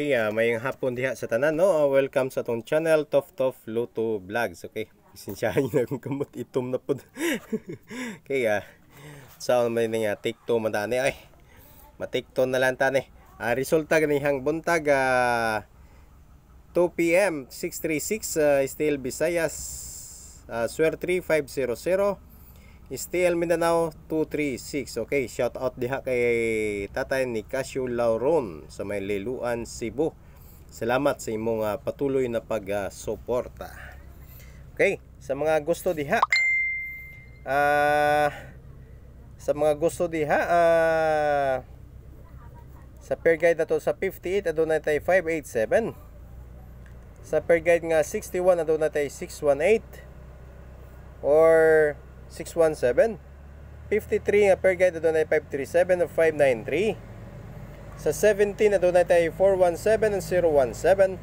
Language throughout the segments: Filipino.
Okay, uh, ah, mayang hapon diha sa tanan no. Uh, welcome sa tong channel Tof Tof Luto Vlogs. Okay. Isensyahan niyo na kung kamot itom na pod. okay, uh, sa so, man nga take to man tani eh. ay. Matik to na lang tani. Uh, eh. resulta ganihang buntag uh, 2 PM 636 uh, Steel Visayas uh, Swer 3500 STL Mindanao 236. Okay, shout out diha kay Tatay ni Casio Lauron sa may Liluan, Cebu. Salamat sa imong uh, patuloy na pagsuporta. Uh, okay, sa mga gusto diha uh, sa mga gusto diha uh, sa pair guide na to sa 58 adunay tay 587. Sa pair guide nga 61 adunay tay 618 or 617 53 nga per guide adunay 537 of 593 sa 17 adunay tayo 417 and 017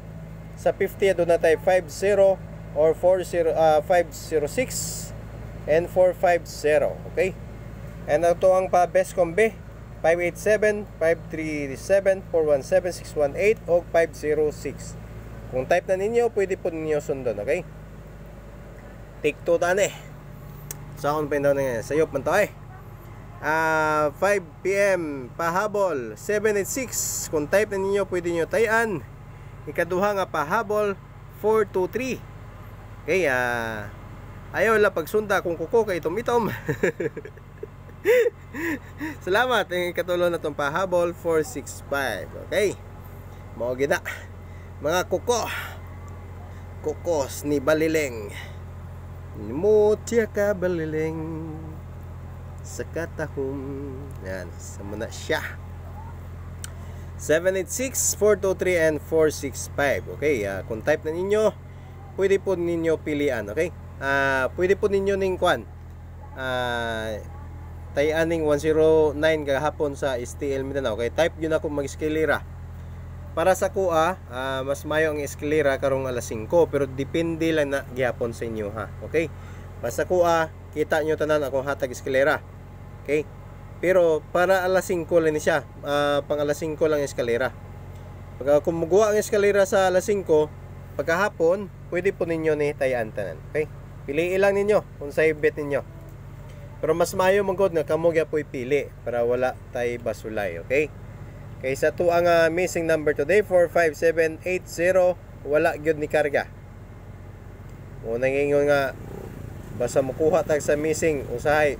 sa 50 adunay tayo 50 or 40 uh, 506 and 450 okay and ito ang pa best combi 587, 537, 417, 618 o 506 kung type na ninyo pwede po ninyo sundon okay take 2 tane sa akong pindaw na yan. Sayop man to eh. Uh, ah, 5pm pahabol 786 kung type na ninyo pwede nyo tayan ikaduha nga pahabol 423 okay uh, ayaw la pagsunda kung kuko kay itom itom salamat ang eh, ikatulong na itong pahabol 465 okay mga gina mga kuko kuko ni balileng Mutya ka baliling sa katahong. Yan, sama na siya. 786, 423, and 465. Okay, uh, kung type na ninyo, pwede po ninyo pilian. Okay, uh, pwede po ninyo ning kwan. Uh, tayaning 109 kahapon sa STL Mindanao. Okay, type yun na kung mag skillera para sa kuha uh, mas mayo ang eskalera karong alas 5 pero depende lang na gyapon sa inyo ha okay Para sa kuha kita nyo tanan ako hatag eskalera okay pero para alas 5 lang ni siya uh, pang alas 5 lang eskalera pag ah, kumuguha ang eskalera sa alas 5 pagkahapon pwede po ninyo ni tayaan tanan okay piliin lang ninyo kung sa bet ninyo pero mas mayo mangod na kamo gyapoy pili para wala tay basulay okay Kaysa to ang uh, missing number today 45780 wala gyud ni karga. O nangingon nga basta makuha tag sa missing usahay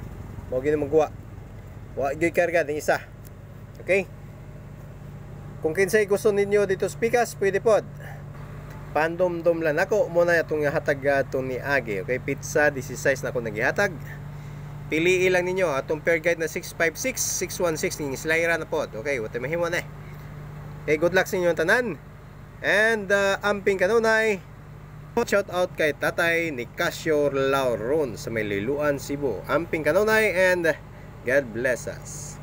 mo gyud magkuha. Wa gyud karga ni isa. Okay? Kung kinsay gusto ninyo dito speakers, pwede pod. Pandomdom lang ako muna atong hatag uh, ah, ni Age. Okay, pizza size na ako naghihatag piliin lang ninyo atong ah, pair guide na 656 616 ning slayra na pod okay what mahimo na eh okay good luck sa inyo tanan and uh, amping kanunay shout out kay tatay ni Nicasio Lauron sa may Cebu amping kanunay and God bless us